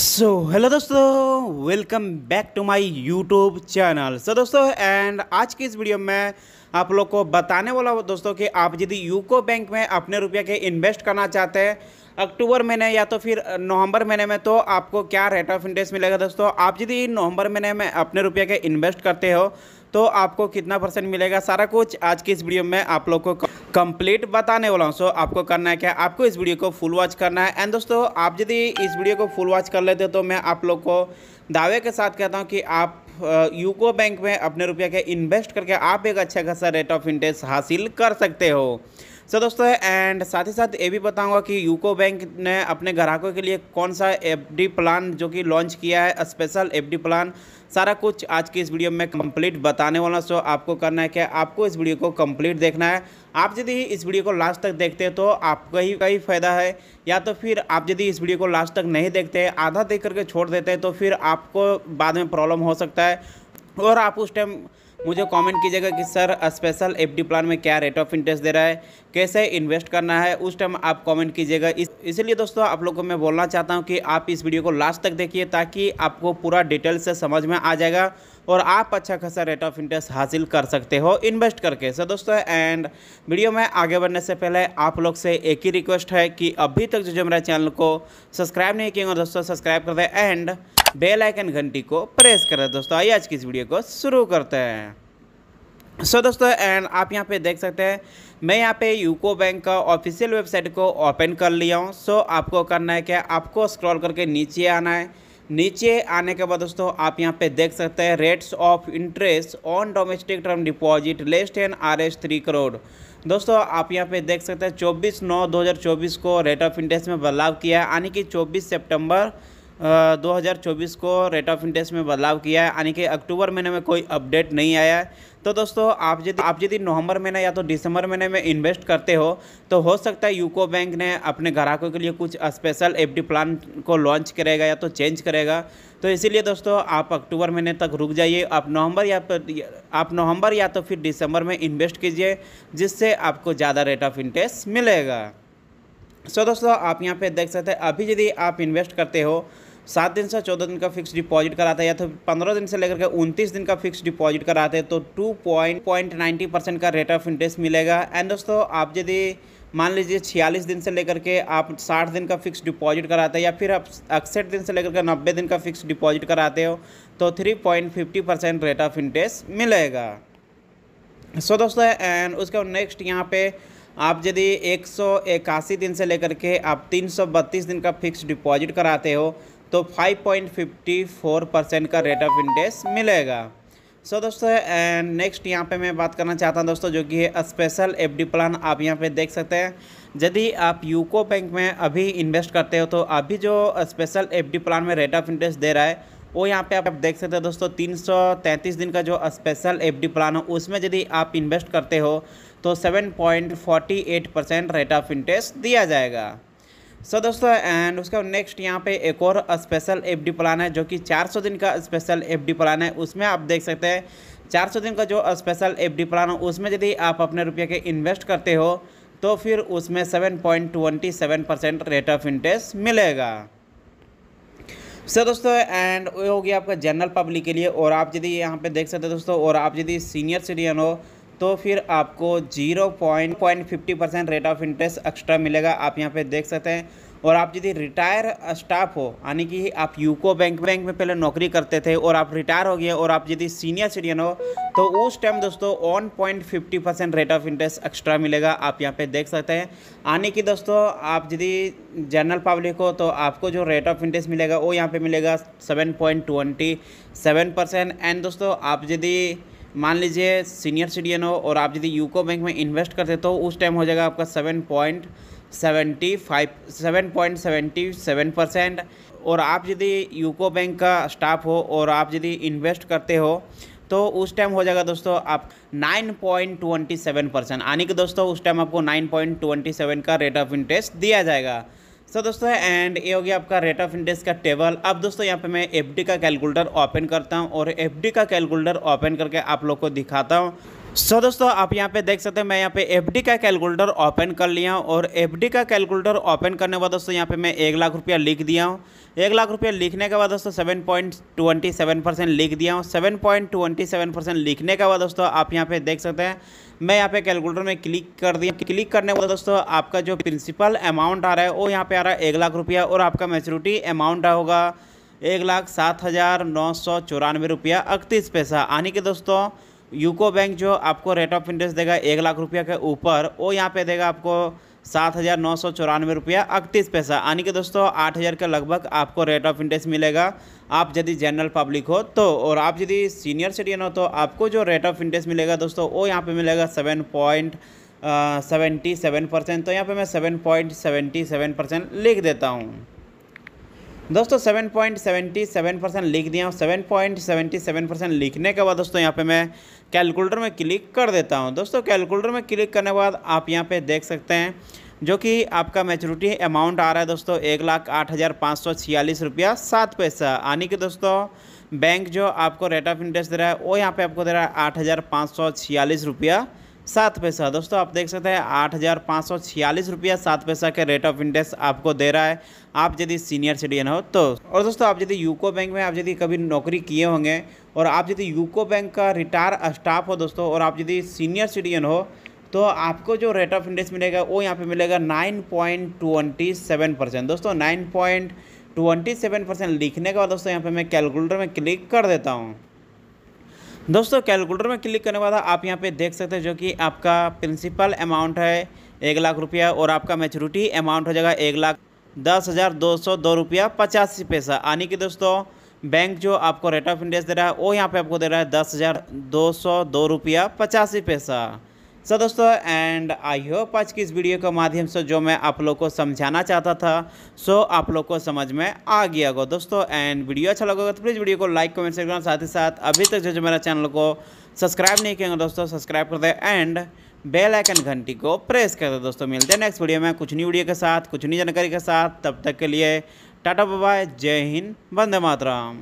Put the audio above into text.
सो hello दोस्तों welcome back to my YouTube channel so दोस्तों and आज की इस वीडियो में आप लोग को बताने वाला हूँ दोस्तों कि आप यदि यूको बैंक में अपने रुपये के इन्वेस्ट करना चाहते हैं अक्टूबर महीने या तो फिर नवंबर महीने में तो आपको क्या रेट ऑफ इंटरेस्ट मिलेगा दोस्तों आप यदि नवंबर महीने में अपने रुपये के इन्वेस्ट करते हो तो आपको कितना परसेंट मिलेगा सारा कुछ आज की इस वीडियो में आप लोग को कंप्लीट बताने वाला हूँ सो so, आपको करना है क्या आपको इस वीडियो को फुल वॉच करना है एंड दोस्तों आप यदि इस वीडियो को फुल वॉच कर लेते हो तो मैं आप लोग को दावे के साथ कहता हूँ कि आप यूको बैंक में अपने रुपया के इन्वेस्ट करके आप एक अच्छा खासा रेट ऑफ इंटरेस्ट हासिल कर सकते हो सो दोस्तों एंड साथ ही साथ ये भी बताऊंगा कि यूको बैंक ने अपने ग्राहकों के लिए कौन सा एफडी प्लान जो कि लॉन्च किया है स्पेशल एफडी प्लान सारा कुछ आज की इस वीडियो में कंप्लीट बताने वाला सो आपको करना है क्या आपको इस वीडियो को कंप्लीट देखना है आप यदि इस वीडियो को लास्ट तक देखते हैं तो आपका ही का ही फायदा है या तो फिर आप यदि इस वीडियो को लास्ट तक नहीं देखते आधा देख करके छोड़ देते हैं तो फिर आपको बाद में प्रॉब्लम हो सकता है और आप उस टाइम मुझे कमेंट कीजिएगा कि सर स्पेशल एफडी प्लान में क्या रेट ऑफ इंटरेस्ट दे रहा है कैसे इन्वेस्ट करना है उस टाइम आप कमेंट कीजिएगा इस इसलिए दोस्तों आप लोग को मैं बोलना चाहता हूँ कि आप इस वीडियो को लास्ट तक देखिए ताकि आपको पूरा डिटेल से समझ में आ जाएगा और आप अच्छा खासा रेट ऑफ इंटरेस्ट हासिल कर सकते हो इन्वेस्ट करके सर दोस्तों एंड वीडियो में आगे बढ़ने से पहले आप लोग से एक ही रिक्वेस्ट है कि अभी तक जो जो मेरा चैनल को सब्सक्राइब नहीं किए दोस्तों सब्सक्राइब कर दें एंड बेल आइकन घंटी को प्रेस करें दोस्तों आइए आज की इस वीडियो को शुरू करते हैं सो so, दोस्तों एंड आप यहाँ पे देख सकते हैं मैं यहाँ पे यूको बैंक का ऑफिशियल वेबसाइट को ओपन कर लिया हूँ सो so, आपको करना है क्या आपको स्क्रॉल करके नीचे आना है नीचे आने के बाद दोस्तों आप यहाँ पे देख सकते हैं rates of interest on domestic term deposit less than R S three crore दोस्तों आप यहाँ पे देख सकते हैं 24 नौ 2024 को रेट ऑफ इंटरेस्ट में बदलाव किया है यानी कि 24 सितंबर 2024 को रेट ऑफ इंटरेस्ट में बदलाव किया है यानी कि अक्टूबर महीने में कोई अपडेट नहीं आया है तो दोस्तों आप यदि आप यदि नवंबर महीने या तो दिसंबर महीने में इन्वेस्ट करते हो तो हो सकता है यूको बैंक ने अपने ग्राहकों के लिए कुछ स्पेशल एफडी प्लान को लॉन्च करेगा या तो चेंज करेगा तो इसीलिए दोस्तों आप अक्टूबर महीने तक रुक जाइए आप नवंबर या आप नवंबर या तो फिर दिसंबर में इन्वेस्ट कीजिए जिससे आपको ज़्यादा रेट ऑफ इंटरेस्ट मिलेगा सो so, दोस्तों आप यहाँ पे देख सकते हैं अभी यदि आप इन्वेस्ट करते हो सात दिन से चौदह दिन का फिक्स डिपॉजिट कराते हैं या तो पंद्रह दिन से लेकर के उनतीस दिन का फिक्स डिपॉजिट कराते हैं तो two point point ninety percent का रेट ऑफ इंटरेस्ट मिलेगा एंड दोस्तों आप यदि मान लीजिए छियालीस दिन से लेकर के आप साठ दिन का फिक्स डिपॉजिट कराते हैं या फिर आप इकसठ दिन से लेकर के नब्बे दिन का फिक्स डिपॉजिट कराते हो तो three point fifty percent rate of interest मिलेगा सो so, दोस्तों एंड उसके नेक्स्ट यहाँ पे आप यदि एक सौ इक्यासी दिन से लेकर के आप तीन सौ बत्तीस दिन का फिक्स डिपॉजिट कराते हो तो 5.54 परसेंट का रेट ऑफ इंटरेस्ट मिलेगा सो so, दोस्तों एंड नेक्स्ट यहाँ पे मैं बात करना चाहता हूँ दोस्तों जो कि है स्पेशल एफडी प्लान आप यहाँ पे देख सकते हैं यदि आप यूको बैंक में अभी इन्वेस्ट करते हो तो अभी जो स्पेशल एफडी प्लान में रेट ऑफ इंटरेस्ट दे रहा है वो यहाँ पे आप देख सकते हैं दोस्तों तैंतीस दिन का जो स्पेशल डी प्लान हो उसमें यदि आप इन्वेस्ट करते हो तो eight percent rate of interest दिया जाएगा सो so, दोस्तों एंड उसका नेक्स्ट यहाँ पे एक और स्पेशल एफडी प्लान है जो कि 400 दिन का स्पेशल एफडी प्लान है उसमें आप देख सकते हैं 400 दिन का जो स्पेशल एफडी प्लान हो उसमें यदि आप अपने रुपये के इन्वेस्ट करते हो तो फिर उसमें 7.27 परसेंट रेट ऑफ इंटरेस्ट मिलेगा सर so, दोस्तों एंड वो हो गया आपका जनरल पब्लिक के लिए और आप यदि यहाँ पर देख सकते हैं दोस्तों और आप यदि सीनियर सिटीजन हो तो फिर आपको zero point point fifty percent rate of interest extra मिलेगा आप यहाँ पे देख सकते हैं और आप यदि रिटायर स्टाफ हो यानी कि आप यूको बैंक बैंक में पहले नौकरी करते थे और आप रिटायर हो गए और आप यदि सीनियर सिटीजन हो तो उस टाइम दोस्तों one point fifty percent rate of interest extra मिलेगा आप यहाँ पे देख सकते हैं यानी कि दोस्तों आप यदि जनरल पब्लिक हो तो आपको जो रेट ऑफ इंटरेस्ट मिलेगा वो यहाँ पर मिलेगा seven point twenty seven percent and दोस्तों आप यदि मान लीजिए सीनियर सिटीजन हो और आप यदि यूको बैंक में इन्वेस्ट करते तो उस टाइम हो जाएगा आपका seven point seventy five seven point seventy seven percent और आप यदि यूको बैंक का स्टाफ हो और आप यदि इन्वेस्ट करते हो तो उस टाइम हो जाएगा दोस्तों आप nine point twenty seven percent यानी कि दोस्तों उस टाइम आपको नाइन पॉइंट ट्वेंटी सेवन का रेट ऑफ इंटरेस्ट दिया जाएगा सो so, दोस्तों एंड ये हो गया आपका रेट ऑफ इंटरेस्ट का टेबल अब दोस्तों यहाँ पे मैं एफ का कैलकुलेटर ओपन करता हूँ और एफ का कैलकुलेटर ओपन करके आप लोग को दिखाता हूँ सो so, दोस्तों आप यहाँ पे देख सकते हैं मैं यहाँ पे एफडी का कैलकुलेटर ओपन कर लिया हूँ और एफडी का कैलकुलेटर ओपन करने के बाद दोस्तों यहाँ पे मैं एक लाख रुपया लिख दिया हूँ एक लाख रुपया लिखने के बाद दोस्तों seven point twenty seven percent लिख दिया हूँ seven point twenty seven percent लिखने के बाद दोस्तों आप यहाँ पे देख सकते हैं मैं यहाँ पे कैलकुलेटर में क्लिक कर दिया क्लिक करने के बाद दोस्तों आपका जो प्रिंसिपल अमाउंट आ रहा है वो यहाँ पे आ रहा है एक लाख रुपया और आपका मेच्योरिटी अमाउंट होगा एक लाख सात हज़ार नौ सौ चौरानवे रुपया इकतीस पैसा यानी कि दोस्तों यूको बैंक जो आपको रेट ऑफ इंटरेस्ट देगा एक लाख रुपया के ऊपर वो यहाँ पे देगा आपको सात हज़ार नौ सौ चौरानवे रुपया अड़तीस पैसा यानी कि दोस्तों आठ हज़ार के लगभग आपको रेट ऑफ इंटरेस्ट मिलेगा आप यदि जनरल पब्लिक हो तो और आप यदि सीनियर सिटीजन हो तो आपको जो रेट ऑफ इंटरेस्ट मिलेगा दोस्तों वो यहाँ पे मिलेगा seven point seventy seven percent तो यहाँ पे मैं seven point seventy seven percent लिख देता हूँ दोस्तों seven point seventy seven percent लिख दिया हूँ सेवन परसेंट लिखने के बाद दोस्तों यहाँ पे मैं कैलकुलेटर में क्लिक कर देता हूँ दोस्तों कैलकुलेटर में क्लिक करने के बाद आप यहाँ पे देख सकते हैं जो कि आपका मेचोरिटी अमाउंट आ रहा है दोस्तों एक लाख आठ हज़ार पाँच सौ छियालीस रुपया सात पैसा यानी कि दोस्तों बैंक जो आपको रेट ऑफ इंटरेस्ट दे रहा है वो यहाँ पे आपको दे रहा है आठ हज़ार पाँच सौ छियालीस रुपया सात पैसा दोस्तों आप देख सकते हैं आठ हज़ार पाँच सौ छियालीस रुपया सात पैसा के रेट ऑफ इंटरेस्ट आपको दे रहा है आप यदि सीनियर सिटीजन हो तो और दोस्तों आप यदि यूको बैंक में आप यदि कभी नौकरी किए होंगे और आप यदि यूको बैंक का रिटायर स्टाफ हो दोस्तों और आप यदि सीनियर सिटीजन हो तो आपको जो रेट ऑफ इंटरेस्ट मिलेगा वो यहाँ पर मिलेगा nine point twenty seven percent दोस्तों nine point twenty seven percent लिखने के बाद दोस्तों यहाँ पर मैं कैलकुलेटर में क्लिक कर देता हूँ दोस्तों कैलकुलेटर में क्लिक करने के बाद आप यहाँ पे देख सकते हैं जो कि आपका प्रिंसिपल अमाउंट है एक लाख रुपया और आपका मेचोरिटी अमाउंट हो जाएगा एक लाख दस हज़ार दो सौ दो रुपया पचासी पैसा यानी कि दोस्तों बैंक जो आपको रेट ऑफ इंटरेस्ट दे रहा है वो यहाँ पे आपको दे रहा है दस हज़ार दो सौ दो रुपया पचासी पैसा सो दोस्तों एंड आई होप आज की इस वीडियो के माध्यम से जो मैं आप लोग को समझाना चाहता था सो so आप लोग को समझ में आ गया होगा दोस्तों एंड वीडियो अच्छा लगेगा तो प्लीज़ वीडियो को लाइक कमेंट शेयर करना साथ ही साथ अभी तक जो जो मेरा चैनल को सब्सक्राइब नहीं किया दोस्तों सब्सक्राइब कर दे एंड बेल आइकन घंटी को प्रेस कर दे दोस्तों मिलते हैं नेक्स्ट वीडियो में कुछ नई वीडियो के साथ कुछ नई जानकारी के साथ तब तक के लिए टाटा बाय जय हिंद वंदे मातरम